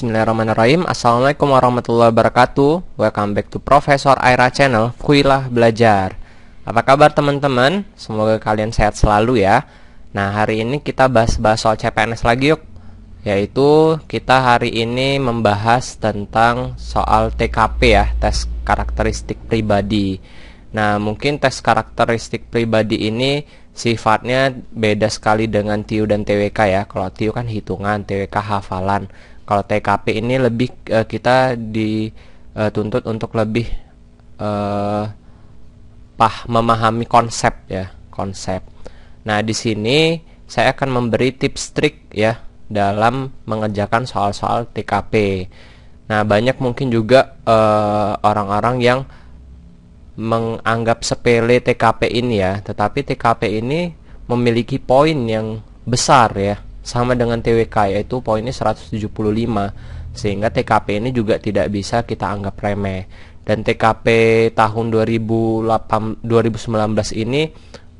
Bismillahirrahmanirrahim Assalamualaikum warahmatullahi wabarakatuh Welcome back to Profesor Aira Channel Kuilah Belajar Apa kabar teman-teman? Semoga kalian sehat selalu ya Nah hari ini kita bahas-bahas soal CPNS lagi yuk Yaitu kita hari ini membahas tentang soal TKP ya Tes karakteristik pribadi Nah mungkin tes karakteristik pribadi ini sifatnya beda sekali dengan TIU dan TWK ya Kalau TIU kan hitungan, TWK hafalan kalau TKP ini lebih uh, kita dituntut eh, untuk lebih uh, pah memahami konsep ya, konsep. Nah, di sini saya akan memberi tips trik ya dalam mengerjakan soal-soal TKP. Nah, banyak mungkin juga orang-orang uh, orang -orang yang menganggap sepele TKP ini ya, tetapi TKP ini memiliki poin yang besar ya sama dengan TWK yaitu poinnya 175 sehingga TKP ini juga tidak bisa kita anggap remeh dan TKP tahun 2008 2019 ini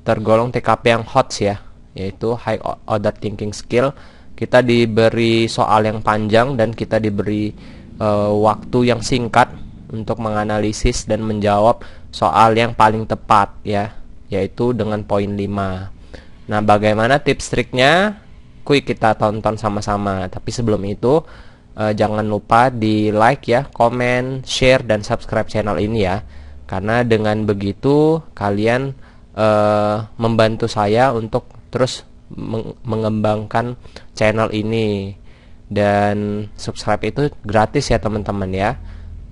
tergolong TKP yang hot ya yaitu high order thinking skill kita diberi soal yang panjang dan kita diberi uh, waktu yang singkat untuk menganalisis dan menjawab soal yang paling tepat ya yaitu dengan poin 5 nah bagaimana tips triknya kita tonton sama-sama. Tapi sebelum itu uh, jangan lupa di like ya, komen, share dan subscribe channel ini ya. Karena dengan begitu kalian uh, membantu saya untuk terus mengembangkan channel ini dan subscribe itu gratis ya teman-teman ya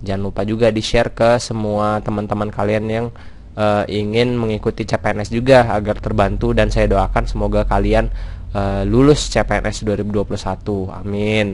jangan lupa juga di share ke semua teman-teman kalian yang uh, ingin mengikuti CPNS juga agar terbantu dan saya doakan semoga kalian uh, lulus CPNS 2021. Amin.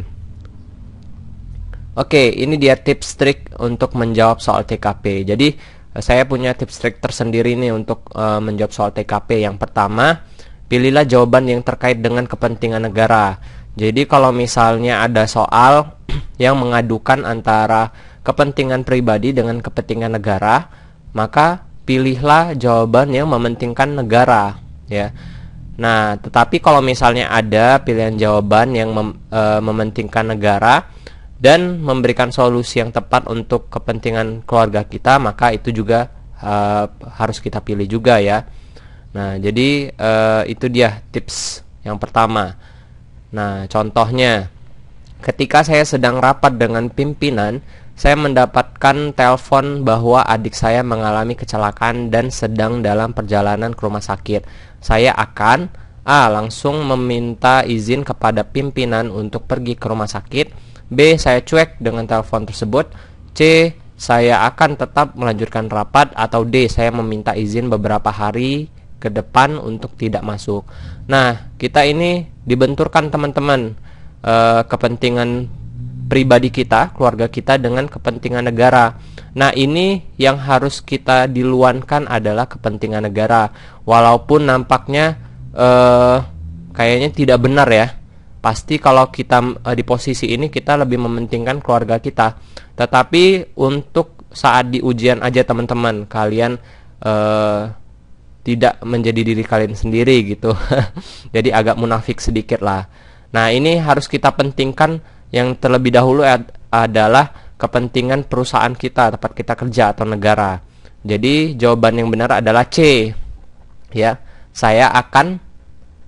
Oke, ini dia tips trik untuk menjawab soal TKP. Jadi, eh, saya punya tips trik tersendiri nih untuk uh, menjawab soal TKP. Yang pertama, pilihlah jawaban yang terkait dengan kepentingan negara. Jadi, kalau misalnya ada soal yang mengadukan antara kepentingan pribadi dengan kepentingan negara, maka pilihlah jawaban yang mementingkan negara, ya. Nah, tetapi kalau misalnya ada pilihan jawaban yang mem, e, mementingkan negara dan memberikan solusi yang tepat untuk kepentingan keluarga kita, maka itu juga e, harus kita pilih juga ya. Nah, jadi e, itu dia tips yang pertama. Nah, contohnya ketika saya sedang rapat dengan pimpinan, saya mendapatkan telepon bahwa adik saya mengalami kecelakaan dan sedang dalam perjalanan ke rumah sakit. Saya akan A. Langsung meminta izin kepada pimpinan untuk pergi ke rumah sakit. B. Saya cuek dengan telepon tersebut. C. Saya akan tetap melanjutkan rapat atau D. Saya meminta izin beberapa hari ke depan untuk tidak masuk. Nah, kita ini dibenturkan teman-teman uh, kepentingan pribadi kita, keluarga kita dengan kepentingan negara. Nah, ini yang harus kita diluankan adalah kepentingan negara. Walaupun nampaknya eh, kayaknya tidak benar ya. Pasti kalau kita eh, di posisi ini kita lebih mementingkan keluarga kita. Tetapi untuk saat di ujian aja teman-teman, kalian eh, tidak menjadi diri kalian sendiri gitu. Jadi agak munafik sedikit lah. Nah, ini harus kita pentingkan yang terlebih dahulu ad adalah kepentingan perusahaan kita, tempat kita kerja atau negara. Jadi jawaban yang benar adalah C. Ya, saya akan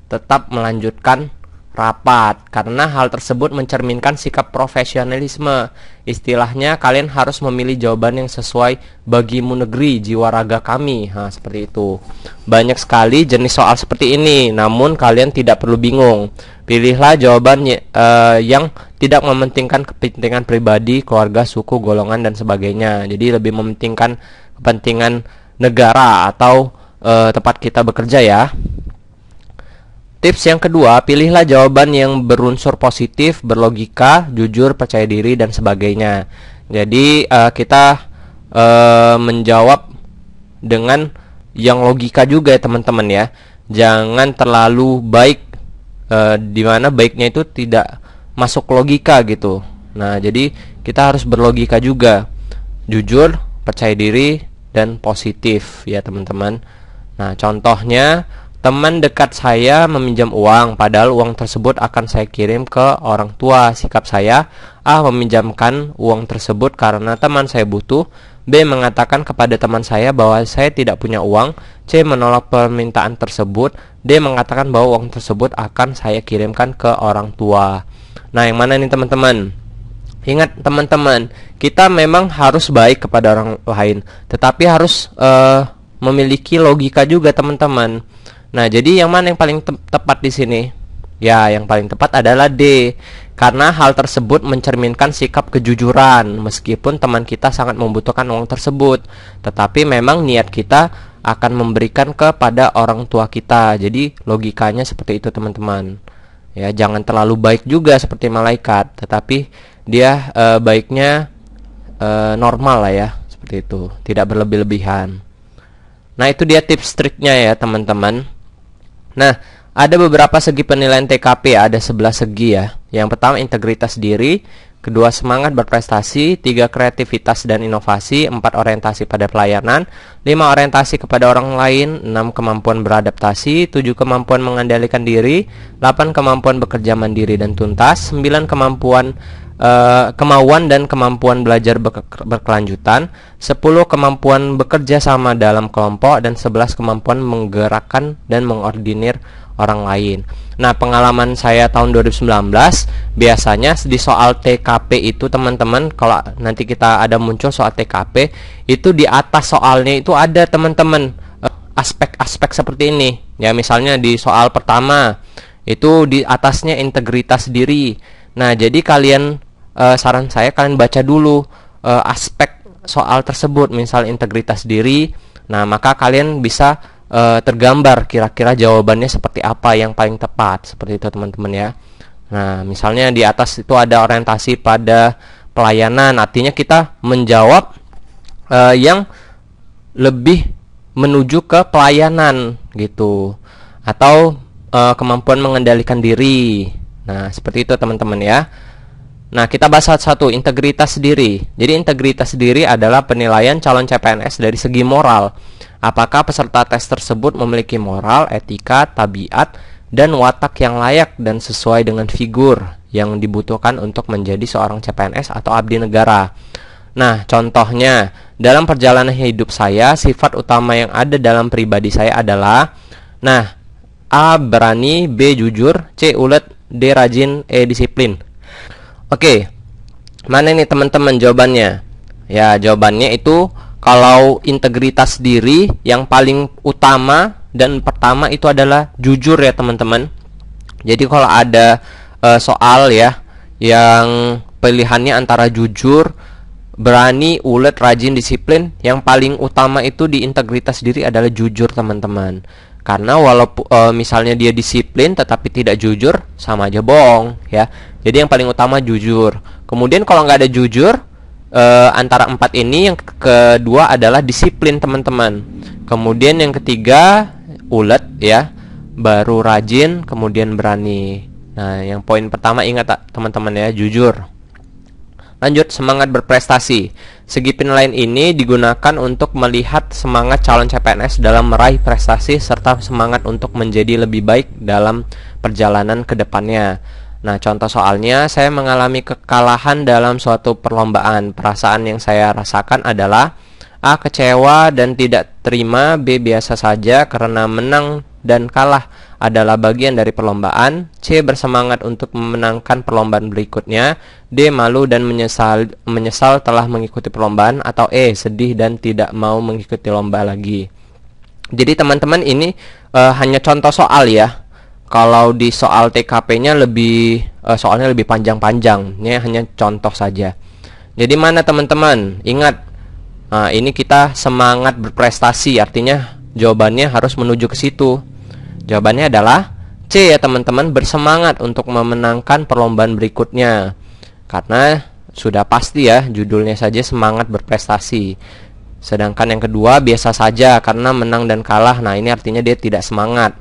tetap melanjutkan rapat karena hal tersebut mencerminkan sikap profesionalisme. Istilahnya kalian harus memilih jawaban yang sesuai bagimu negeri jiwa raga kami. Ha, seperti itu. Banyak sekali jenis soal seperti ini, namun kalian tidak perlu bingung. Pilihlah jawaban uh, yang tidak mementingkan kepentingan pribadi, keluarga, suku, golongan dan sebagainya. Jadi lebih mementingkan kepentingan negara atau e, tempat kita bekerja ya. Tips yang kedua, pilihlah jawaban yang berunsur positif, berlogika, jujur, percaya diri dan sebagainya. Jadi e, kita e, menjawab dengan yang logika juga ya teman-teman ya. Jangan terlalu baik e, di baiknya itu tidak masuk logika gitu. Nah, jadi kita harus berlogika juga. Jujur, percaya diri dan positif ya, teman-teman. Nah, contohnya teman dekat saya meminjam uang padahal uang tersebut akan saya kirim ke orang tua. Sikap saya A meminjamkan uang tersebut karena teman saya butuh, B mengatakan kepada teman saya bahwa saya tidak punya uang, C menolak permintaan tersebut, D mengatakan bahwa uang tersebut akan saya kirimkan ke orang tua. Nah, yang mana nih teman-teman? Ingat teman-teman, kita memang harus baik kepada orang lain, tetapi harus uh, memiliki logika juga teman-teman. Nah, jadi yang mana yang paling te tepat di sini? Ya, yang paling tepat adalah D. Karena hal tersebut mencerminkan sikap kejujuran meskipun teman kita sangat membutuhkan uang tersebut, tetapi memang niat kita akan memberikan kepada orang tua kita. Jadi logikanya seperti itu, teman-teman ya jangan terlalu baik juga seperti malaikat tetapi dia uh, baiknya uh, normal lah ya seperti itu tidak berlebih-lebihan nah itu dia tips triknya ya teman-teman nah ada beberapa segi penilaian TKP, ya. ada 11 segi ya. Yang pertama integritas diri, kedua semangat berprestasi, tiga kreativitas dan inovasi, empat orientasi pada pelayanan, lima orientasi kepada orang lain, enam kemampuan beradaptasi, tujuh kemampuan mengendalikan diri, delapan kemampuan bekerja mandiri dan tuntas, sembilan kemampuan Uh, kemauan dan kemampuan belajar berkelanjutan, 10 kemampuan bekerja sama dalam kelompok dan 11 kemampuan menggerakkan dan mengordinir orang lain. Nah, pengalaman saya tahun 2019 biasanya di soal TKP itu teman-teman kalau nanti kita ada muncul soal TKP itu di atas soalnya itu ada teman-teman eh, aspek-aspek seperti ini. Ya, misalnya di soal pertama itu di atasnya integritas diri. Nah, jadi kalian eh, saran saya kalian baca dulu eh, aspek soal tersebut, misal integritas diri. Nah, maka kalian bisa uh, tergambar kira-kira jawabannya seperti apa yang paling tepat seperti itu teman-teman ya. Nah, misalnya di atas itu ada orientasi pada pelayanan, artinya kita menjawab uh, yang lebih menuju ke pelayanan gitu atau uh, kemampuan mengendalikan diri. Nah, seperti itu teman-teman ya. Nah, kita bahas satu-satu integritas diri. Jadi integritas diri adalah penilaian calon CPNS dari segi moral. Apakah peserta tes tersebut memiliki moral, etika, tabiat, dan watak yang layak dan sesuai dengan figur yang dibutuhkan untuk menjadi seorang CPNS atau abdi negara? Nah, contohnya, dalam perjalanan hidup saya, sifat utama yang ada dalam pribadi saya adalah Nah, A. Berani, B. Jujur, C. Ulet, D. Rajin, E. Disiplin Oke, mana nih teman-teman jawabannya? Ya, jawabannya itu kalau integritas diri yang paling utama dan pertama itu adalah jujur ya teman-teman. Jadi kalau ada uh, soal ya yang pilihannya antara jujur, berani, ulet, rajin, disiplin, yang paling utama itu di integritas diri adalah jujur teman-teman. Karena walaupun uh, eh, misalnya dia disiplin tetapi tidak jujur, sama aja bohong ya. Jadi yang paling utama jujur. Kemudian kalau nggak ada jujur, uh, antara empat ini yang kedua adalah disiplin teman-teman. Kemudian yang ketiga ulet ya, baru rajin, kemudian berani. Nah, yang poin pertama ingat teman-teman ya, jujur. Lanjut semangat berprestasi. Segi penilaian ini digunakan untuk melihat semangat calon CPNS dalam meraih prestasi serta semangat untuk menjadi lebih baik dalam perjalanan kedepannya Nah, contoh soalnya, saya mengalami kekalahan dalam suatu perlombaan. Perasaan yang saya rasakan adalah A. Kecewa dan tidak terima B. Biasa saja karena menang dan kalah adalah bagian dari perlombaan C. Bersemangat untuk memenangkan perlombaan berikutnya D. Malu dan menyesal, menyesal telah mengikuti perlombaan Atau E. Sedih dan tidak mau mengikuti lomba lagi Jadi teman-teman ini uh, hanya contoh soal ya kalau di soal TKP-nya lebih uh, soalnya lebih panjang-panjang. Ini hanya contoh saja. Jadi mana teman-teman? Ingat nah, ini kita semangat berprestasi artinya jawabannya harus menuju ke situ. Jawabannya adalah C ya teman-teman bersemangat untuk memenangkan perlombaan berikutnya. Karena sudah pasti ya judulnya saja semangat berprestasi. Sedangkan yang kedua biasa saja karena menang dan kalah. Nah, ini artinya dia tidak semangat.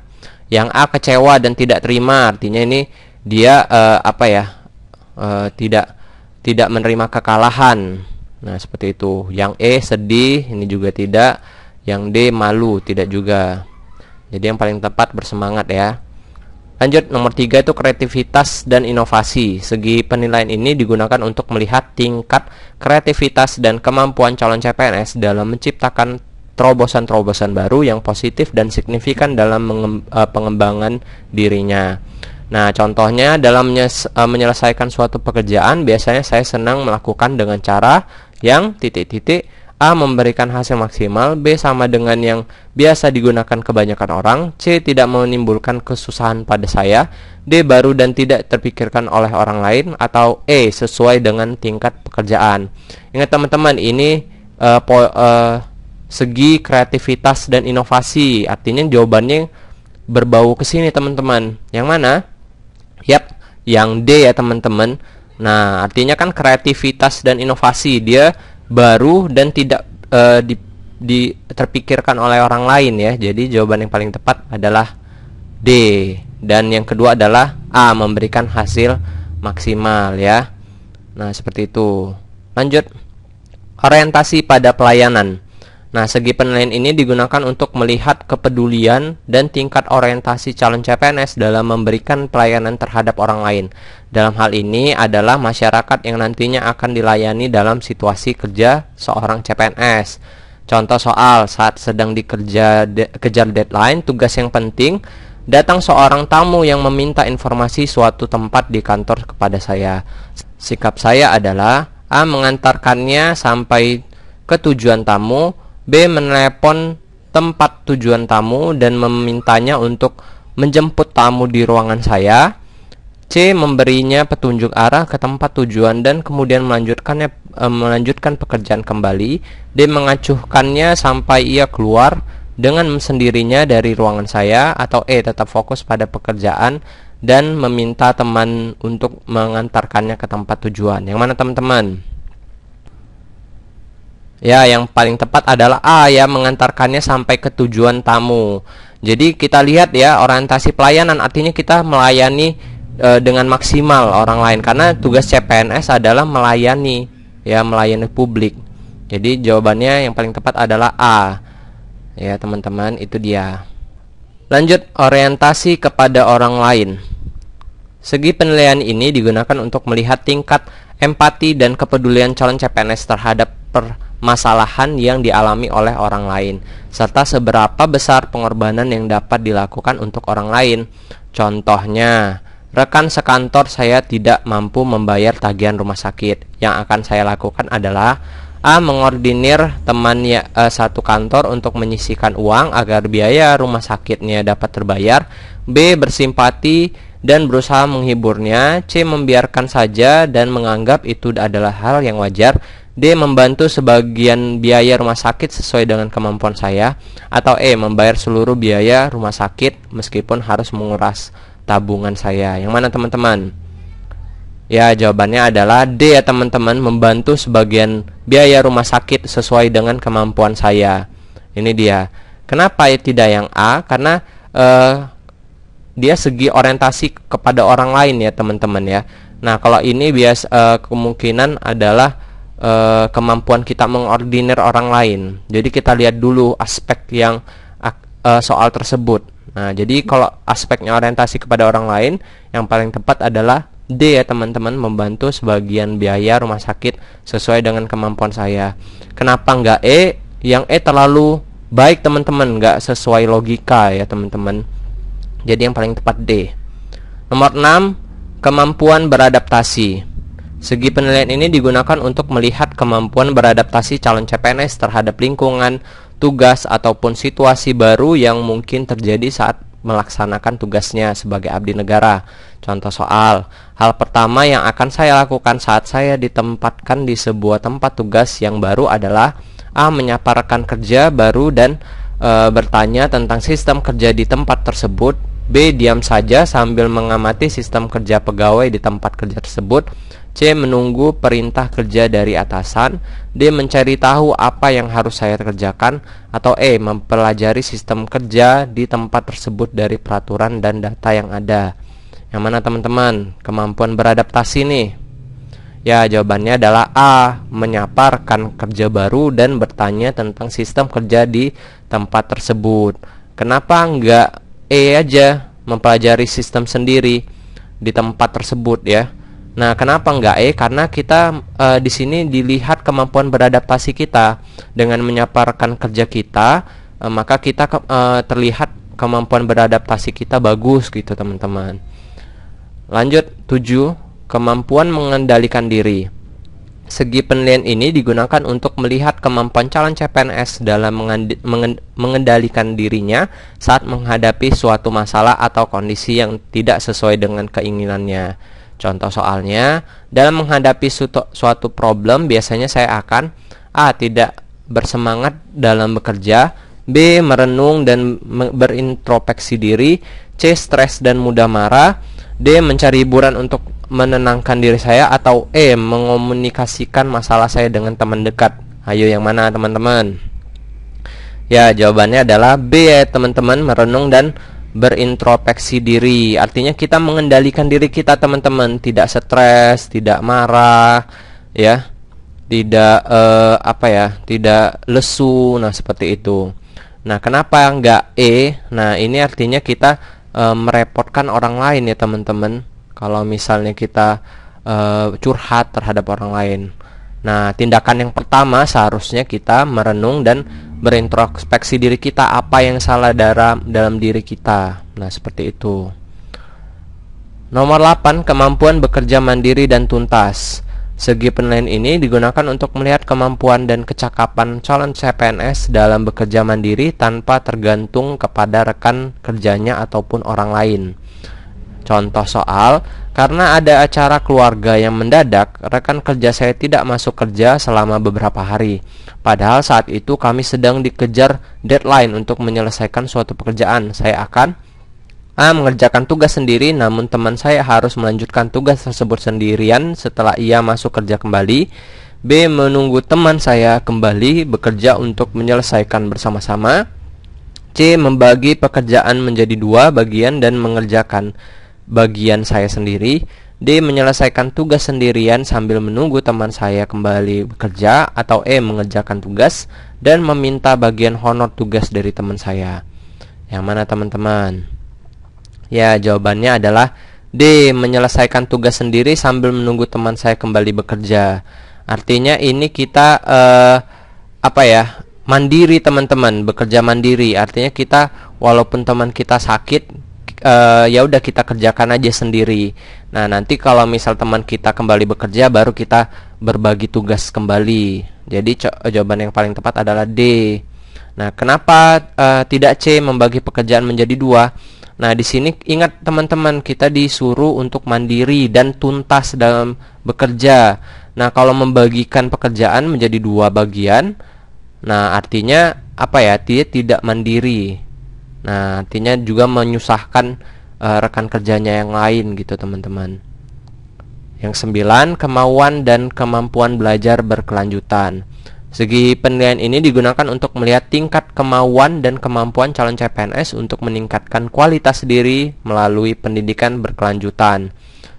Yang A kecewa dan tidak terima, artinya ini dia uh, apa ya? Uh, tidak tidak menerima kekalahan. Nah, seperti itu. Yang E sedih, ini juga tidak. Yang D malu, tidak juga. Jadi yang paling tepat bersemangat ya. Lanjut nomor tiga itu kreativitas dan inovasi. Segi penilaian ini digunakan untuk melihat tingkat kreativitas dan kemampuan calon CPNS dalam menciptakan terobosan-terobosan baru yang positif dan signifikan dalam eh, pengembangan dirinya. Nah, contohnya dalam eh, menyelesaikan suatu pekerjaan, biasanya saya senang melakukan dengan cara yang titik-titik A memberikan hasil maksimal, B sama dengan yang biasa digunakan kebanyakan orang, C tidak menimbulkan kesusahan pada saya, D baru dan tidak terpikirkan oleh orang lain, atau E sesuai dengan tingkat pekerjaan. Ingat teman-teman, ini uh, po, uh, segi kreativitas dan inovasi. Artinya jawabannya berbau ke sini teman-teman. Yang mana? Yap, yang D ya teman-teman. Nah, artinya kan kreativitas dan inovasi dia baru dan tidak uh, di, di terpikirkan oleh orang lain ya. Jadi jawaban yang paling tepat adalah D dan yang kedua adalah A memberikan hasil maksimal ya. Nah, seperti itu. Lanjut. Orientasi pada pelayanan. Nah, segi penilaian ini digunakan untuk melihat kepedulian dan tingkat orientasi calon CPNS dalam memberikan pelayanan terhadap orang lain. Dalam hal ini adalah masyarakat yang nantinya akan dilayani dalam situasi kerja seorang CPNS. Contoh soal saat sedang dikejar de kejar deadline, tugas yang penting datang seorang tamu yang meminta informasi suatu tempat di kantor kepada saya. Sikap saya adalah A mengantarkannya sampai ke tujuan tamu B. Menelepon tempat tujuan tamu dan memintanya untuk menjemput tamu di ruangan saya. C. Memberinya petunjuk arah ke tempat tujuan dan kemudian melanjutkannya eh, melanjutkan pekerjaan kembali. D. Mengacuhkannya sampai ia keluar dengan sendirinya dari ruangan saya atau E. Tetap fokus pada pekerjaan dan meminta teman untuk mengantarkannya ke tempat tujuan. Yang mana teman-teman? Ya, yang paling tepat adalah A ya, mengantarkannya sampai ke tujuan tamu. Jadi kita lihat ya, orientasi pelayanan artinya kita melayani e, dengan maksimal orang lain karena tugas CPNS adalah melayani ya, melayani publik. Jadi jawabannya yang paling tepat adalah A. Ya, teman-teman, itu dia. Lanjut orientasi kepada orang lain. Segi penilaian ini digunakan untuk melihat tingkat empati dan kepedulian calon CPNS terhadap per masalahan yang dialami oleh orang lain, serta seberapa besar pengorbanan yang dapat dilakukan untuk orang lain. Contohnya, rekan sekantor saya tidak mampu membayar tagihan rumah sakit. Yang akan saya lakukan adalah A. Mengordinir temannya ya, satu kantor untuk menyisihkan uang agar biaya rumah sakitnya dapat terbayar B. Bersimpati dan berusaha menghiburnya C. Membiarkan saja dan menganggap itu adalah hal yang wajar D. Membantu sebagian biaya rumah sakit sesuai dengan kemampuan saya Atau E. Membayar seluruh biaya rumah sakit meskipun harus menguras tabungan saya Yang mana teman-teman? Ya jawabannya adalah D ya teman-teman Membantu sebagian biaya rumah sakit sesuai dengan kemampuan saya Ini dia Kenapa ya tidak yang A? Karena uh, dia segi orientasi kepada orang lain ya teman-teman ya Nah kalau ini bias uh, kemungkinan adalah Eh, kemampuan kita mengordiner orang lain. Jadi kita lihat dulu aspek yang uh, soal tersebut. Nah, jadi kalau aspeknya orientasi kepada orang lain, yang paling tepat adalah D ya teman-teman membantu sebagian biaya rumah sakit sesuai dengan kemampuan saya. Kenapa nggak E? Yang E terlalu baik teman-teman, nggak sesuai logika ya teman-teman. Jadi yang paling tepat D. Nomor 6, kemampuan beradaptasi. Segi penilaian ini digunakan untuk melihat kemampuan beradaptasi calon CPNS terhadap lingkungan, tugas, ataupun situasi baru yang mungkin terjadi saat melaksanakan tugasnya sebagai abdi negara. Contoh soal, hal pertama yang akan saya lakukan saat saya ditempatkan di sebuah tempat tugas yang baru adalah A. Menyapa rekan kerja baru dan e, bertanya tentang sistem kerja di tempat tersebut B. Diam saja sambil mengamati sistem kerja pegawai di tempat kerja tersebut C. Menunggu perintah kerja dari atasan D. Mencari tahu apa yang harus saya kerjakan Atau E. Mempelajari sistem kerja di tempat tersebut dari peraturan dan data yang ada Yang mana teman-teman? Kemampuan beradaptasi nih Ya jawabannya adalah A. Menyaparkan kerja baru dan bertanya tentang sistem kerja di tempat tersebut Kenapa enggak E aja mempelajari sistem sendiri di tempat tersebut ya Nah, kenapa nggak E? Eh? Karena kita e, di sini dilihat kemampuan beradaptasi kita dengan menyaparkan kerja kita, e, maka kita ke, e, terlihat kemampuan beradaptasi kita bagus gitu, teman-teman. Lanjut 7, kemampuan mengendalikan diri. Segi penilaian ini digunakan untuk melihat kemampuan calon CPNS dalam mengendalikan dirinya saat menghadapi suatu masalah atau kondisi yang tidak sesuai dengan keinginannya. Contoh soalnya, dalam menghadapi suatu problem biasanya saya akan A. Tidak bersemangat dalam bekerja B. Merenung dan berintrospeksi diri C. Stres dan mudah marah D. Mencari hiburan untuk menenangkan diri saya Atau E. Mengomunikasikan masalah saya dengan teman dekat Ayo yang mana teman-teman? Ya, jawabannya adalah B ya teman-teman Merenung dan berintrospeksi diri. Artinya kita mengendalikan diri kita, teman-teman, tidak stres, tidak marah, ya. Tidak eh, apa ya? Tidak lesu. Nah, seperti itu. Nah, kenapa enggak E? Nah, ini artinya kita eh, merepotkan orang lain ya, teman-teman. Kalau misalnya kita eh, curhat terhadap orang lain. Nah, tindakan yang pertama seharusnya kita merenung dan berintrospeksi diri kita apa yang salah dalam dalam diri kita. Nah, seperti itu. Nomor 8, kemampuan bekerja mandiri dan tuntas. Segi penilaian ini digunakan untuk melihat kemampuan dan kecakapan calon CPNS dalam bekerja mandiri tanpa tergantung kepada rekan kerjanya ataupun orang lain. Contoh soal, karena ada acara keluarga yang mendadak, rekan kerja saya tidak masuk kerja selama beberapa hari. Padahal saat itu kami sedang dikejar deadline untuk menyelesaikan suatu pekerjaan. Saya akan A. Mengerjakan tugas sendiri, namun teman saya harus melanjutkan tugas tersebut sendirian setelah ia masuk kerja kembali. B. Menunggu teman saya kembali bekerja untuk menyelesaikan bersama-sama. C. Membagi pekerjaan menjadi dua bagian dan mengerjakan bagian saya sendiri. D. Menyelesaikan tugas sendirian sambil menunggu teman saya kembali bekerja atau E. Mengerjakan tugas dan meminta bagian honor tugas dari teman saya. Yang mana teman-teman? Ya, jawabannya adalah D. Menyelesaikan tugas sendiri sambil menunggu teman saya kembali bekerja. Artinya ini kita eh, apa ya? Mandiri teman-teman, bekerja mandiri. Artinya kita walaupun teman kita sakit uh, ya udah kita kerjakan aja sendiri. Nah, nanti kalau misal teman kita kembali bekerja baru kita berbagi tugas kembali. Jadi jawaban yang paling tepat adalah D. Nah, kenapa uh, tidak C membagi pekerjaan menjadi dua? Nah, di sini ingat teman-teman, kita disuruh untuk mandiri dan tuntas dalam bekerja. Nah, kalau membagikan pekerjaan menjadi dua bagian, nah artinya apa ya? Dia tidak mandiri. Nah, artinya juga menyusahkan uh, rekan kerjanya yang lain gitu, teman-teman. Yang sembilan, kemauan dan kemampuan belajar berkelanjutan. Segi penilaian ini digunakan untuk melihat tingkat kemauan dan kemampuan calon CPNS untuk meningkatkan kualitas diri melalui pendidikan berkelanjutan.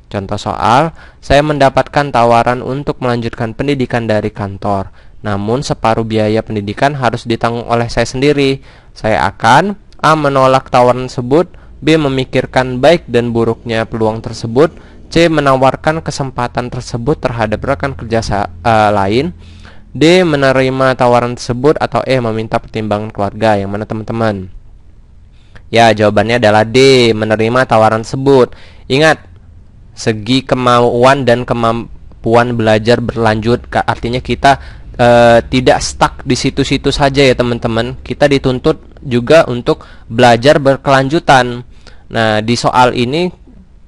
Contoh soal, saya mendapatkan tawaran untuk melanjutkan pendidikan dari kantor. Namun separuh biaya pendidikan harus ditanggung oleh saya sendiri. Saya akan A. Menolak tawaran tersebut B. Memikirkan baik dan buruknya peluang tersebut C. Menawarkan kesempatan tersebut terhadap rekan kerja uh, lain D. Menerima tawaran tersebut atau E. Meminta pertimbangan keluarga yang mana teman-teman Ya jawabannya adalah D. Menerima tawaran tersebut Ingat segi kemauan dan kemampuan belajar berlanjut artinya kita uh, tidak stuck di situ-situ saja ya teman-teman. Kita dituntut juga untuk belajar berkelanjutan. Nah, di soal ini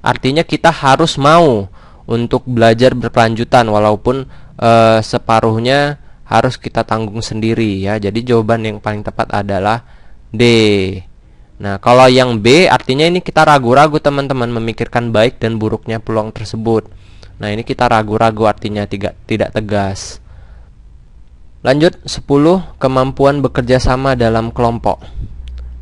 artinya kita harus mau untuk belajar berkelanjutan walaupun uh, separuhnya harus kita tanggung sendiri ya. Jadi jawaban yang paling tepat adalah D. Nah, kalau yang B artinya ini kita ragu-ragu teman-teman memikirkan baik dan buruknya peluang tersebut. Nah, ini kita ragu-ragu artinya tidak tidak tegas. Lanjut 10 kemampuan bekerja sama dalam kelompok.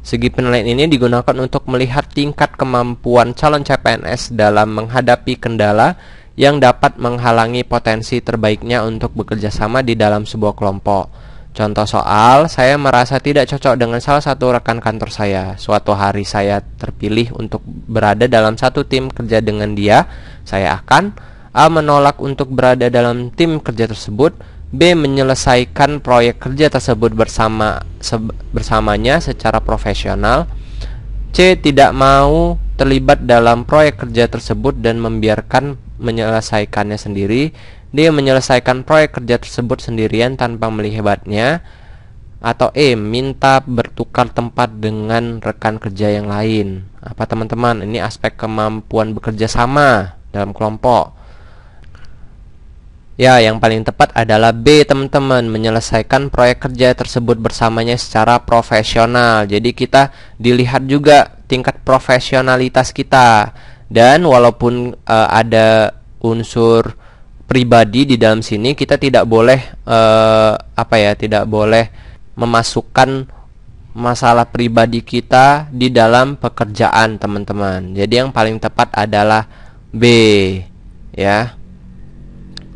Segi penilaian ini digunakan untuk melihat tingkat kemampuan calon CPNS dalam menghadapi kendala yang dapat menghalangi potensi terbaiknya untuk bekerja sama di dalam sebuah kelompok. Contoh soal, saya merasa tidak cocok dengan salah satu rekan kantor saya. Suatu hari saya terpilih untuk berada dalam satu tim kerja dengan dia. Saya akan A. Menolak untuk berada dalam tim kerja tersebut B. Menyelesaikan proyek kerja tersebut bersama se bersamanya secara profesional. C. Tidak mau terlibat dalam proyek kerja tersebut dan membiarkan menyelesaikannya sendiri. D. Menyelesaikan proyek kerja tersebut sendirian tanpa melihatnya Atau E. Minta bertukar tempat dengan rekan kerja yang lain. Apa teman-teman? Ini aspek kemampuan bekerja sama dalam kelompok. Ya, yang paling tepat adalah B, teman-teman, menyelesaikan proyek kerja tersebut bersamanya secara profesional. Jadi kita dilihat juga tingkat profesionalitas kita. Dan walaupun e, ada unsur pribadi di dalam sini, kita tidak boleh e, apa ya, tidak boleh memasukkan masalah pribadi kita di dalam pekerjaan, teman-teman. Jadi yang paling tepat adalah B, ya.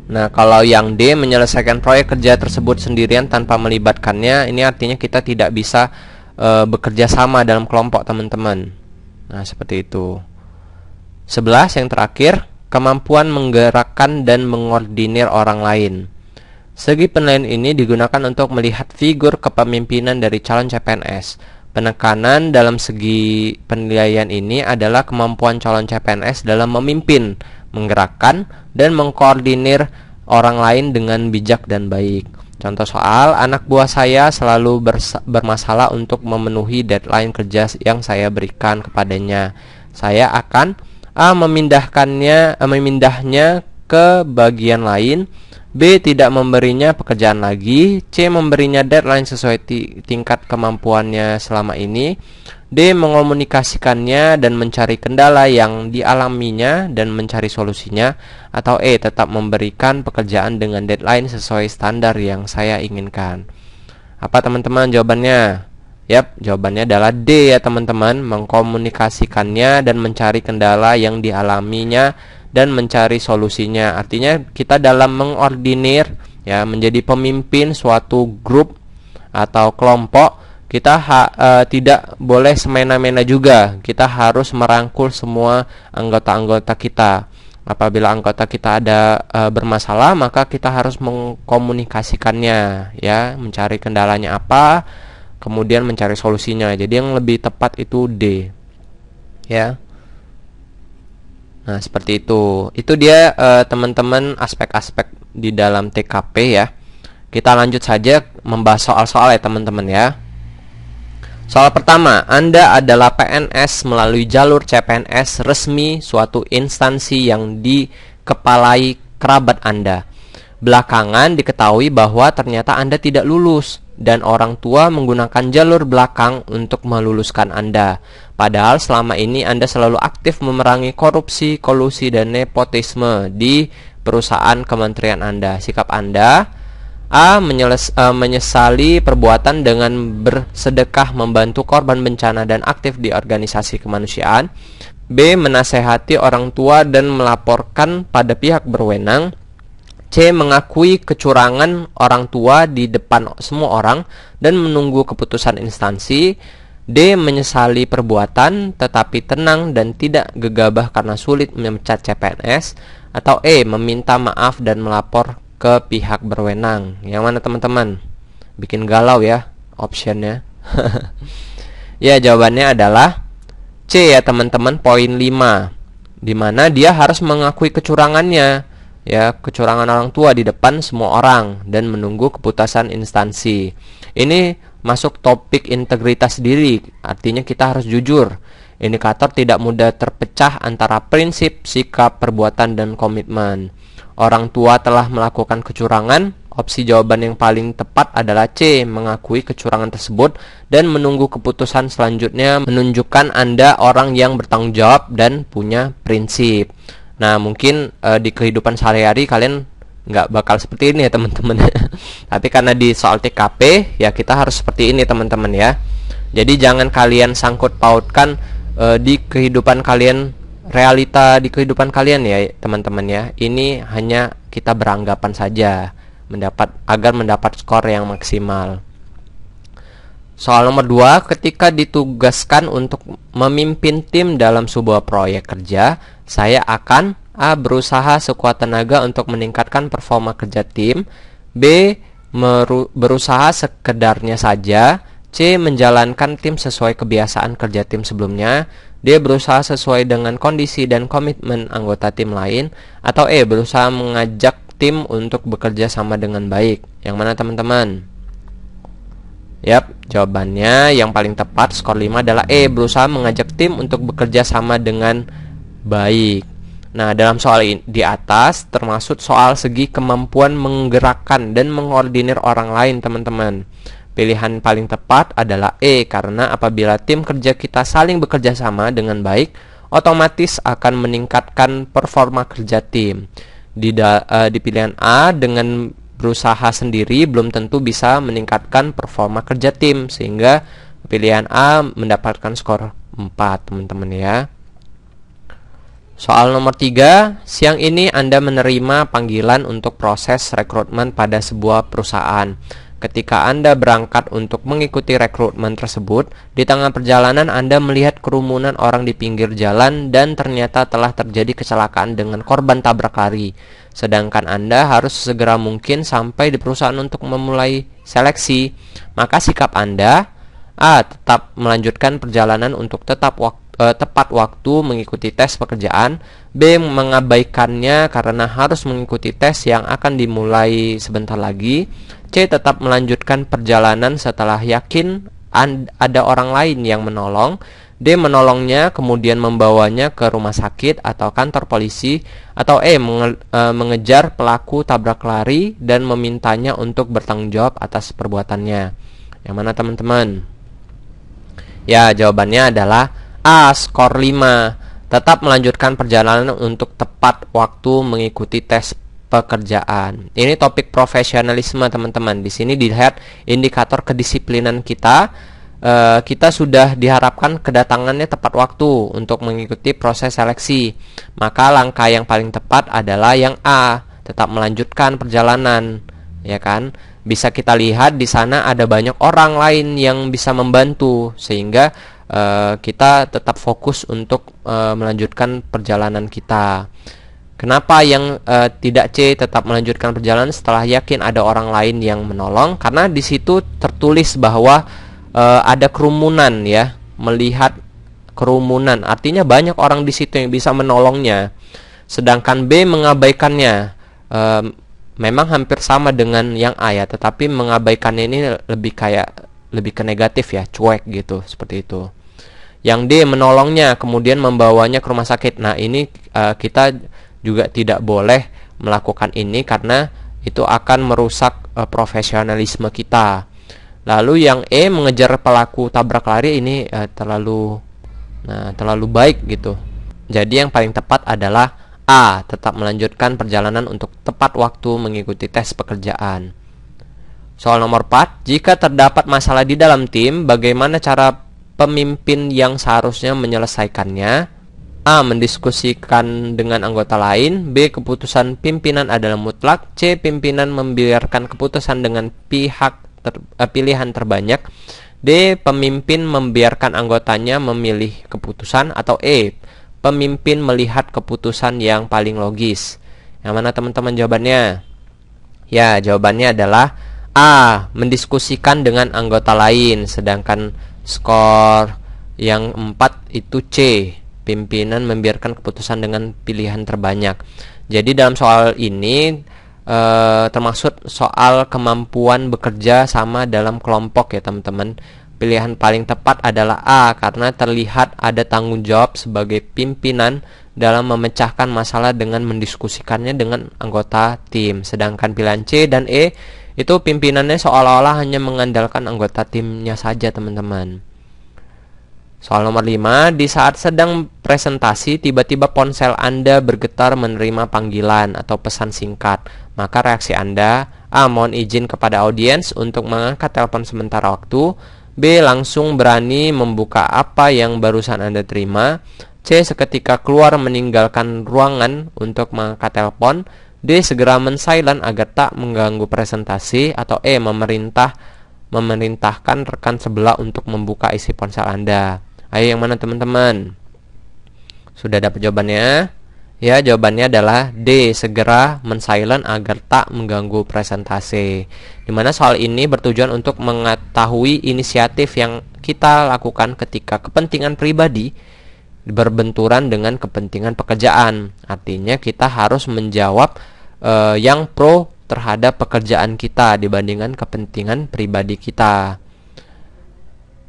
Nah, kalau yang D menyelesaikan proyek kerja tersebut sendirian tanpa melibatkannya, ini artinya kita tidak bisa e, bekerja sama dalam kelompok, teman-teman. Nah, seperti itu. 11 yang terakhir, kemampuan menggerakkan dan mengordinir orang lain. Segi penilaian ini digunakan untuk melihat figur kepemimpinan dari calon CPNS. Penekanan dalam segi penilaian ini adalah kemampuan calon CPNS dalam memimpin menggerakkan, dan mengkoordinir orang lain dengan bijak dan baik. Contoh soal, anak buah saya selalu bermasalah untuk memenuhi deadline kerja yang saya berikan kepadanya. Saya akan A. memindahkannya A, eh, memindahnya ke bagian lain, B. tidak memberinya pekerjaan lagi, C. memberinya deadline sesuai tingkat kemampuannya selama ini, D. Mengomunikasikannya dan mencari kendala yang dialaminya dan mencari solusinya Atau E. Tetap memberikan pekerjaan dengan deadline sesuai standar yang saya inginkan Apa teman-teman jawabannya? Yap, jawabannya adalah D ya teman-teman Mengkomunikasikannya dan mencari kendala yang dialaminya dan mencari solusinya Artinya kita dalam mengordinir ya menjadi pemimpin suatu grup atau kelompok kita uh, tidak boleh semena-mena juga. Kita harus merangkul semua anggota-anggota kita. Apabila anggota kita ada uh, bermasalah, maka kita harus mengkomunikasikannya, ya, mencari kendalanya apa, kemudian mencari solusinya. Jadi yang lebih tepat itu D, ya. Nah seperti itu. Itu dia uh, teman-teman aspek-aspek di dalam TKP ya. Kita lanjut saja membahas soal-soal ya teman-teman ya. Soal pertama, Anda adalah PNS melalui jalur CPNS resmi suatu instansi yang dikepalai kerabat Anda. Belakangan diketahui bahwa ternyata Anda tidak lulus dan orang tua menggunakan jalur belakang untuk meluluskan Anda. Padahal selama ini Anda selalu aktif memerangi korupsi, kolusi, dan nepotisme di perusahaan kementerian Anda. Sikap Anda A. Menyeles, uh, menyesali perbuatan dengan bersedekah membantu korban bencana dan aktif di organisasi kemanusiaan. B. Menasehati orang tua dan melaporkan pada pihak berwenang. C. Mengakui kecurangan orang tua di depan semua orang dan menunggu keputusan instansi. D. Menyesali perbuatan tetapi tenang dan tidak gegabah karena sulit memecat CPNS atau E. Meminta maaf dan melapor ke pihak berwenang. Yang mana teman-teman? Bikin galau ya optionnya. ya, jawabannya adalah C ya teman-teman, poin 5. dimana dia harus mengakui kecurangannya, ya, kecurangan orang tua di depan semua orang dan menunggu keputusan instansi. Ini masuk topik integritas diri, artinya kita harus jujur. Indikator tidak mudah terpecah antara prinsip, sikap, perbuatan, dan komitmen orang tua telah melakukan kecurangan? Opsi jawaban yang paling tepat adalah C, mengakui kecurangan tersebut dan menunggu keputusan selanjutnya menunjukkan Anda orang yang bertanggung jawab dan punya prinsip. Nah, mungkin e, di kehidupan sehari-hari kalian nggak bakal seperti ini ya teman-teman. Tapi karena di soal TKP ya kita harus seperti ini teman-teman ya. Jadi jangan kalian sangkut pautkan e, di kehidupan kalian realita di kehidupan kalian ya teman-teman ya ini hanya kita beranggapan saja mendapat agar mendapat skor yang maksimal soal nomor dua, ketika ditugaskan untuk memimpin tim dalam sebuah proyek kerja saya akan A. Berusaha sekuat tenaga untuk meningkatkan performa kerja tim B. Meru berusaha sekedarnya saja C. Menjalankan tim sesuai kebiasaan kerja tim sebelumnya dia Berusaha sesuai dengan kondisi dan komitmen anggota tim lain Atau E. Berusaha mengajak tim untuk bekerja sama dengan baik Yang mana teman-teman? Yap, jawabannya yang paling tepat skor 5 adalah E. Berusaha mengajak tim untuk bekerja sama dengan baik Nah, dalam soal di atas termasuk soal segi kemampuan menggerakkan dan mengordinir orang lain, teman-teman. Pilihan paling tepat adalah E karena apabila tim kerja kita saling bekerja sama dengan baik, otomatis akan meningkatkan performa kerja tim. Di, da, uh, di pilihan A dengan berusaha sendiri belum tentu bisa meningkatkan performa kerja tim sehingga pilihan A mendapatkan skor 4 teman-teman ya. Soal nomor 3, siang ini Anda menerima panggilan untuk proses rekrutmen pada sebuah perusahaan. Ketika Anda berangkat untuk mengikuti rekrutmen tersebut, di tengah perjalanan Anda melihat kerumunan orang di pinggir jalan dan ternyata telah terjadi kecelakaan dengan korban tabrak lari. Sedangkan Anda harus segera mungkin sampai di perusahaan untuk memulai seleksi, maka sikap Anda A. Tetap melanjutkan perjalanan untuk tetap waktu eh, tepat waktu mengikuti tes pekerjaan, B mengabaikannya karena harus mengikuti tes yang akan dimulai sebentar lagi, C tetap melanjutkan perjalanan setelah yakin ada orang lain yang menolong. D menolongnya kemudian membawanya ke rumah sakit atau kantor polisi atau E menge e, mengejar pelaku tabrak lari dan memintanya untuk bertanggung jawab atas perbuatannya. Yang mana teman-teman? Ya, jawabannya adalah A skor 5. Tetap melanjutkan perjalanan untuk tepat waktu mengikuti tes pekerjaan. Ini topik profesionalisme, teman-teman. Di sini dilihat indikator kedisiplinan kita. E, kita sudah diharapkan kedatangannya tepat waktu untuk mengikuti proses seleksi. Maka langkah yang paling tepat adalah yang A, tetap melanjutkan perjalanan, ya kan? Bisa kita lihat di sana ada banyak orang lain yang bisa membantu sehingga e, kita tetap fokus untuk e, melanjutkan perjalanan kita. Kenapa yang uh, tidak C tetap melanjutkan perjalanan setelah yakin ada orang lain yang menolong? Karena di situ tertulis bahwa uh, ada kerumunan ya, melihat kerumunan. Artinya banyak orang di situ yang bisa menolongnya. Sedangkan B mengabaikannya. Uh, memang hampir sama dengan yang A ya, tetapi mengabaikan ini lebih kayak lebih ke negatif ya, cuek gitu, seperti itu. Yang D menolongnya kemudian membawanya ke rumah sakit. Nah, ini uh, kita juga tidak boleh melakukan ini karena itu akan merusak e, profesionalisme kita. Lalu yang E mengejar pelaku tabrak lari ini e, terlalu nah terlalu baik gitu. Jadi yang paling tepat adalah A. Tetap melanjutkan perjalanan untuk tepat waktu mengikuti tes pekerjaan. Soal nomor 4, jika terdapat masalah di dalam tim, bagaimana cara pemimpin yang seharusnya menyelesaikannya? A. Mendiskusikan dengan anggota lain B. Keputusan pimpinan adalah mutlak C. Pimpinan membiarkan keputusan dengan pihak ter, uh, pilihan terbanyak D. Pemimpin membiarkan anggotanya memilih keputusan Atau E. Pemimpin melihat keputusan yang paling logis Yang mana teman-teman jawabannya? Ya, jawabannya adalah A. Mendiskusikan dengan anggota lain Sedangkan skor yang 4 itu C pimpinan membiarkan keputusan dengan pilihan terbanyak. Jadi dalam soal ini e, eh, termasuk soal kemampuan bekerja sama dalam kelompok ya teman-teman. Pilihan paling tepat adalah A karena terlihat ada tanggung jawab sebagai pimpinan dalam memecahkan masalah dengan mendiskusikannya dengan anggota tim. Sedangkan pilihan C dan E itu pimpinannya seolah-olah hanya mengandalkan anggota timnya saja teman-teman. Soal nomor 5, di saat sedang presentasi tiba-tiba ponsel Anda bergetar menerima panggilan atau pesan singkat, maka reaksi Anda A. Mohon izin kepada audiens untuk mengangkat telepon sementara waktu B. Langsung berani membuka apa yang barusan Anda terima C. Seketika keluar meninggalkan ruangan untuk mengangkat telepon D. Segera mensilent agar tak mengganggu presentasi atau E. Memerintah memerintahkan rekan sebelah untuk membuka isi ponsel Anda. Ayo yang mana teman-teman? Sudah dapat jawabannya? Ya, jawabannya adalah D. Segera mensilent agar tak mengganggu presentasi. Dimana soal ini bertujuan untuk mengetahui inisiatif yang kita lakukan ketika kepentingan pribadi berbenturan dengan kepentingan pekerjaan. Artinya kita harus menjawab uh, yang pro terhadap pekerjaan kita dibandingkan kepentingan pribadi kita.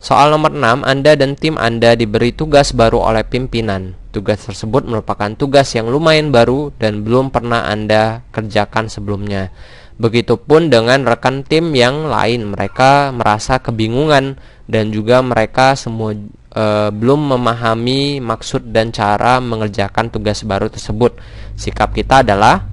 Soal nomor 6, Anda dan tim Anda diberi tugas baru oleh pimpinan. Tugas tersebut merupakan tugas yang lumayan baru dan belum pernah Anda kerjakan sebelumnya. Begitupun dengan rekan tim yang lain, mereka merasa kebingungan dan juga mereka semua e, belum memahami maksud dan cara mengerjakan tugas baru tersebut. Sikap kita adalah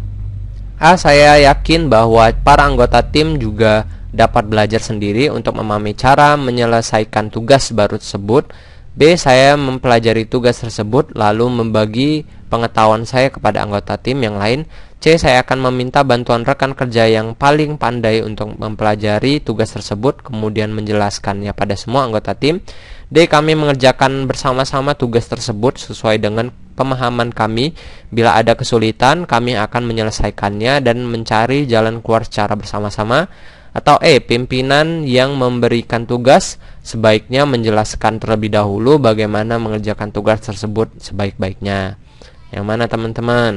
A. Ah, saya yakin bahwa para anggota tim juga dapat belajar sendiri untuk memahami cara menyelesaikan tugas baru tersebut. B. Saya mempelajari tugas tersebut lalu membagi pengetahuan saya kepada anggota tim yang lain. C. Saya akan meminta bantuan rekan kerja yang paling pandai untuk mempelajari tugas tersebut kemudian menjelaskannya pada semua anggota tim. D. Kami mengerjakan bersama-sama tugas tersebut sesuai dengan pemahaman kami. Bila ada kesulitan, kami akan menyelesaikannya dan mencari jalan keluar secara bersama-sama atau E. Pimpinan yang memberikan tugas sebaiknya menjelaskan terlebih dahulu bagaimana mengerjakan tugas tersebut sebaik-baiknya. Yang mana teman-teman?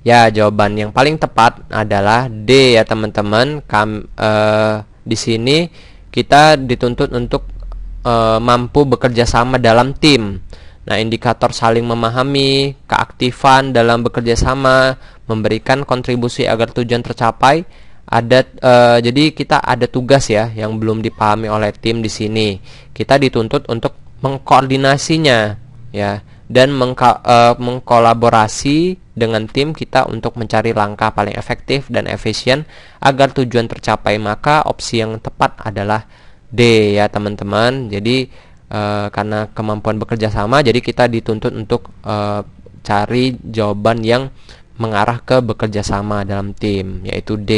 Ya, jawaban yang paling tepat adalah D ya teman-teman. Kam eh, di sini kita dituntut untuk e, mampu bekerja sama dalam tim. Nah, indikator saling memahami, keaktifan dalam bekerja sama, memberikan kontribusi agar tujuan tercapai, ada uh, jadi kita ada tugas ya yang belum dipahami oleh tim di sini. Kita dituntut untuk mengkoordinasinya ya dan mengka, uh, mengkolaborasi dengan tim kita untuk mencari langkah paling efektif dan efisien agar tujuan tercapai. Maka opsi yang tepat adalah D ya teman-teman. Jadi uh, karena kemampuan bekerja sama jadi kita dituntut untuk uh, cari jawaban yang mengarah ke bekerja sama dalam tim yaitu D.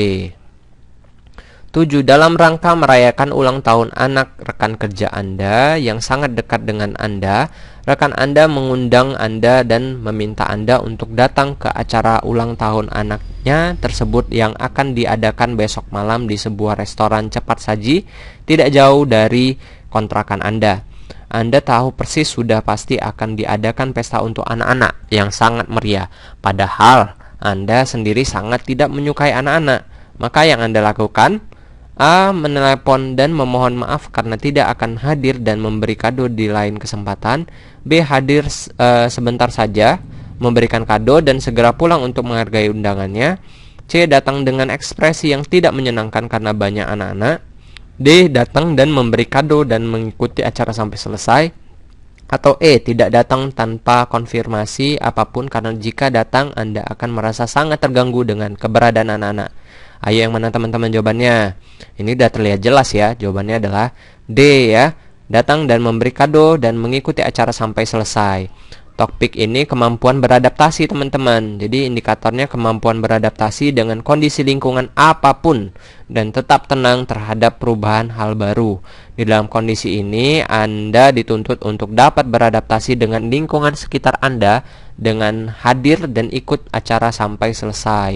7. Dalam rangka merayakan ulang tahun anak rekan kerja Anda yang sangat dekat dengan Anda, rekan Anda mengundang Anda dan meminta Anda untuk datang ke acara ulang tahun anaknya tersebut yang akan diadakan besok malam di sebuah restoran cepat saji tidak jauh dari kontrakan Anda. Anda tahu persis sudah pasti akan diadakan pesta untuk anak-anak yang sangat meriah. Padahal Anda sendiri sangat tidak menyukai anak-anak. Maka yang Anda lakukan A. Menelepon dan memohon maaf karena tidak akan hadir dan memberi kado di lain kesempatan B. Hadir e, sebentar saja Memberikan kado dan segera pulang untuk menghargai undangannya C. Datang dengan ekspresi yang tidak menyenangkan karena banyak anak-anak D. Datang dan memberi kado dan mengikuti acara sampai selesai atau E. Tidak datang tanpa konfirmasi apapun karena jika datang Anda akan merasa sangat terganggu dengan keberadaan anak-anak Ayo yang mana teman-teman jawabannya? Ini sudah terlihat jelas ya, jawabannya adalah D ya. Datang dan memberi kado dan mengikuti acara sampai selesai. Topik ini kemampuan beradaptasi teman-teman. Jadi indikatornya kemampuan beradaptasi dengan kondisi lingkungan apapun dan tetap tenang terhadap perubahan hal baru. Di dalam kondisi ini Anda dituntut untuk dapat beradaptasi dengan lingkungan sekitar Anda dengan hadir dan ikut acara sampai selesai.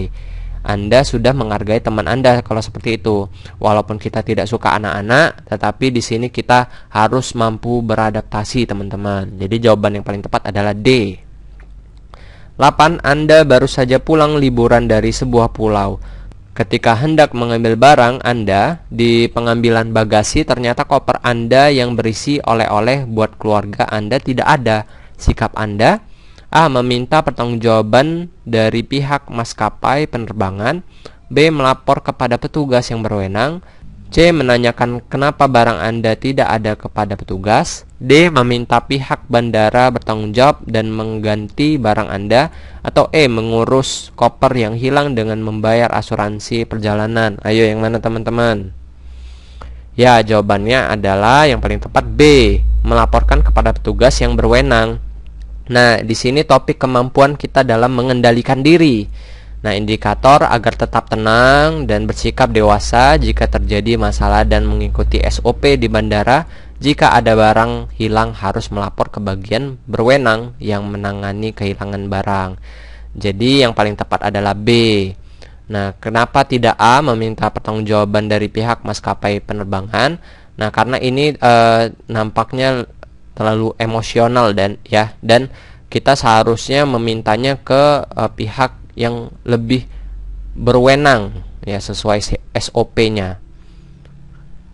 Anda sudah menghargai teman Anda kalau seperti itu. Walaupun kita tidak suka anak-anak, tetapi di sini kita harus mampu beradaptasi, teman-teman. Jadi jawaban yang paling tepat adalah D. 8. Anda baru saja pulang liburan dari sebuah pulau. Ketika hendak mengambil barang Anda, di pengambilan bagasi ternyata koper Anda yang berisi oleh-oleh buat keluarga Anda tidak ada. Sikap Anda A. Meminta pertanggungjawaban dari pihak maskapai penerbangan B. Melapor kepada petugas yang berwenang C. Menanyakan kenapa barang Anda tidak ada kepada petugas D. Meminta pihak bandara bertanggung jawab dan mengganti barang Anda Atau E. Mengurus koper yang hilang dengan membayar asuransi perjalanan Ayo yang mana teman-teman? Ya, jawabannya adalah yang paling tepat B. Melaporkan kepada petugas yang berwenang Nah, di sini topik kemampuan kita dalam mengendalikan diri. Nah, indikator agar tetap tenang dan bersikap dewasa jika terjadi masalah dan mengikuti SOP di bandara. Jika ada barang hilang harus melapor ke bagian berwenang yang menangani kehilangan barang. Jadi yang paling tepat adalah B. Nah, kenapa tidak A meminta pertanggungjawaban dari pihak maskapai penerbangan? Nah, karena ini e, nampaknya terlalu emosional dan ya dan kita seharusnya memintanya ke uh, pihak yang lebih berwenang ya sesuai SOP-nya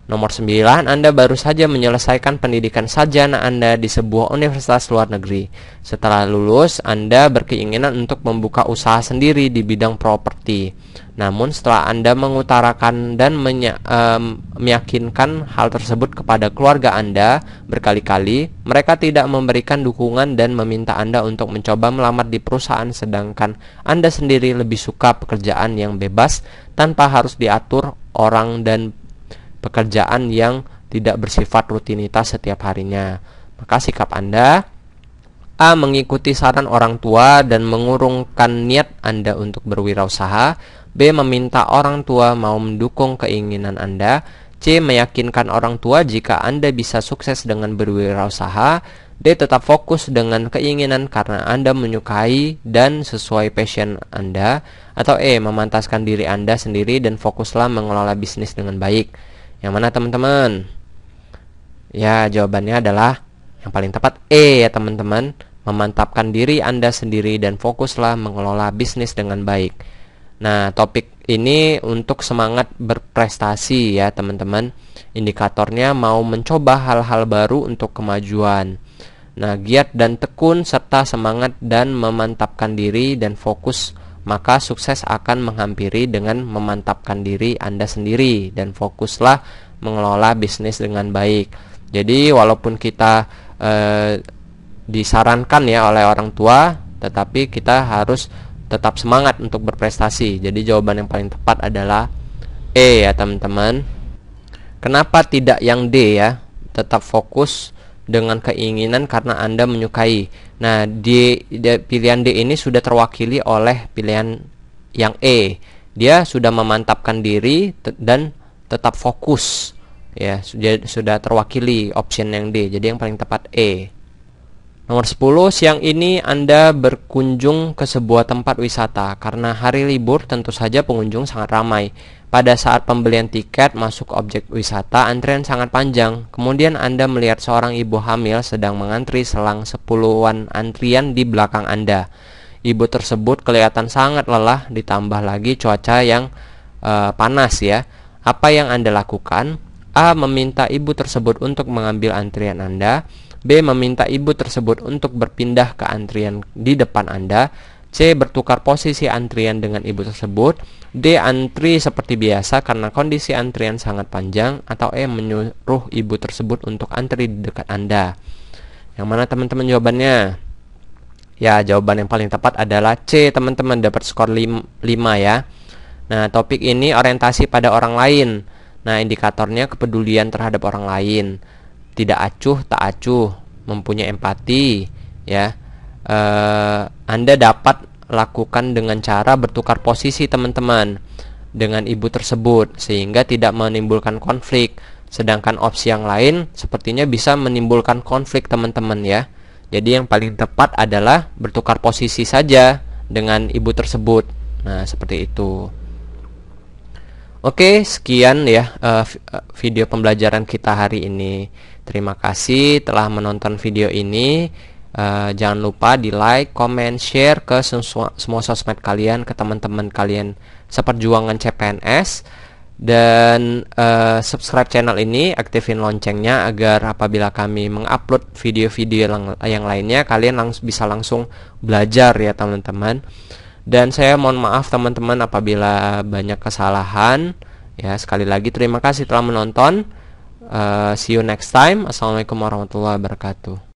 Nomor 9, Anda baru saja menyelesaikan pendidikan sarjana Anda di sebuah universitas luar negeri. Setelah lulus, Anda berkeinginan untuk membuka usaha sendiri di bidang properti. Namun setelah Anda mengutarakan dan menya, um, meyakinkan hal tersebut kepada keluarga Anda berkali-kali, mereka tidak memberikan dukungan dan meminta Anda untuk mencoba melamar di perusahaan sedangkan Anda sendiri lebih suka pekerjaan yang bebas tanpa harus diatur orang dan pekerjaan yang tidak bersifat rutinitas setiap harinya. Maka sikap Anda A. Mengikuti saran orang tua dan mengurungkan niat Anda untuk berwirausaha B. Meminta orang tua mau mendukung keinginan Anda C. Meyakinkan orang tua jika Anda bisa sukses dengan berwirausaha D. Tetap fokus dengan keinginan karena Anda menyukai dan sesuai passion Anda Atau E. Memantaskan diri Anda sendiri dan fokuslah mengelola bisnis dengan baik yang mana teman-teman? Ya, jawabannya adalah yang paling tepat E ya teman-teman. Memantapkan diri Anda sendiri dan fokuslah mengelola bisnis dengan baik. Nah, topik ini untuk semangat berprestasi ya teman-teman. Indikatornya mau mencoba hal-hal baru untuk kemajuan. Nah, giat dan tekun serta semangat dan memantapkan diri dan fokus maka sukses akan menghampiri dengan memantapkan diri Anda sendiri dan fokuslah mengelola bisnis dengan baik. Jadi walaupun kita eh, disarankan ya oleh orang tua, tetapi kita harus tetap semangat untuk berprestasi. Jadi jawaban yang paling tepat adalah E ya teman-teman. Kenapa tidak yang D ya? Tetap fokus dengan keinginan karena Anda menyukai. Nah, di, di pilihan D ini sudah terwakili oleh pilihan yang E. Dia sudah memantapkan diri te dan tetap fokus. Ya, sudah sudah terwakili option yang D. Jadi yang paling tepat E. Nomor 10, siang ini Anda berkunjung ke sebuah tempat wisata. Karena hari libur, tentu saja pengunjung sangat ramai. Pada saat pembelian tiket masuk objek wisata, antrian sangat panjang. Kemudian Anda melihat seorang ibu hamil sedang mengantri selang sepuluhan antrian di belakang Anda. Ibu tersebut kelihatan sangat lelah, ditambah lagi cuaca yang e, panas ya. Apa yang Anda lakukan? A. Meminta ibu tersebut untuk mengambil antrian Anda. B. Meminta ibu tersebut untuk berpindah ke antrian di depan Anda. C. Bertukar posisi antrian dengan ibu tersebut D. Antri seperti biasa karena kondisi antrian sangat panjang Atau E. Menyuruh ibu tersebut untuk antri di dekat Anda Yang mana teman-teman jawabannya? Ya, jawaban yang paling tepat adalah C. Teman-teman dapat skor 5 ya Nah, topik ini orientasi pada orang lain Nah, indikatornya kepedulian terhadap orang lain Tidak acuh, tak acuh Mempunyai empati Ya, uh, Anda dapat lakukan dengan cara bertukar posisi teman-teman dengan ibu tersebut sehingga tidak menimbulkan konflik. Sedangkan opsi yang lain sepertinya bisa menimbulkan konflik teman-teman ya. Jadi yang paling tepat adalah bertukar posisi saja dengan ibu tersebut. Nah, seperti itu. Oke, sekian ya eh, eh, video pembelajaran kita hari ini. Terima kasih telah menonton video ini. Uh, jangan lupa di like, comment, share ke semua, sosmed kalian, ke teman-teman kalian seperjuangan CPNS dan uh, subscribe channel ini, aktifin loncengnya agar apabila kami mengupload video-video yang, yang lainnya kalian langs bisa langsung belajar ya teman-teman. Dan saya mohon maaf teman-teman apabila banyak kesalahan. Ya sekali lagi terima kasih telah menonton. Uh, see you next time. Assalamualaikum warahmatullahi wabarakatuh.